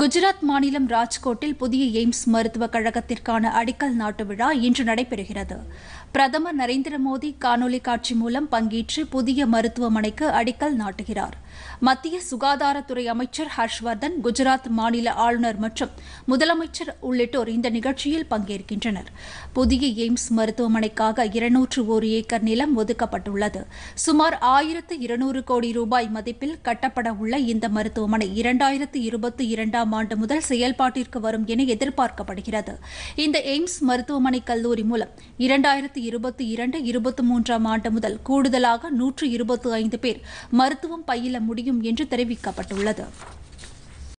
குஜராத் மாநிலம் ராஜ்கோட்டில் புதிய எய்ம்ஸ் மருத்துவக் கழகத்திற்கான அடிக்கல் நாட்டு விழா இன்று நடைபெறுகிறது பிரதமர் நரேந்திர மோடி காணொலி காட்சி மூலம் பங்கேற்று புதிய மருத்துவமனைக்கு அடிக்கல் நாட்டுகிறார் மத்திய சுகாதாரத்துறை அமைச்சர் ஹர்ஷ்வர்தன் குஜராத் மாநில ஆளுநர் மற்றும் முதலமைச்சர் உள்ளிட்டோர் இந்த நிகழ்ச்சியில் பங்கேற்கின்றனர் புதிய எய்ம்ஸ் மருத்துவமனைக்காக இருநூற்று ஒரு ஏக்கர் நிலம் ஒதுக்கப்பட்டுள்ளது சுமார் ஆயிரத்து இருநூறு கோடி ரூபாய் மதிப்பில் கட்டப்பட உள்ள இந்த மருத்துவமனை இரண்டாயிரத்து இருபத்தி இரண்டு இரண்டாம் ஆண்டு முதல் செயல்பாட்டிற்கு வரும் என எதிர்பார்க்கப்படுகிறது இந்த எய்ம்ஸ் மருத்துவமனை கல்லூரி மூலம் இரண்டாயிரத்தி இருபத்தி இரண்டு இருபத்தி மூன்றாம் ஆண்டு முதல் கூடுதலாக நூற்று இருபத்தி ஐந்து பேர் மருத்துவம் பயில முடியும் என்று தெரிவிக்கப்பட்டுள்ளது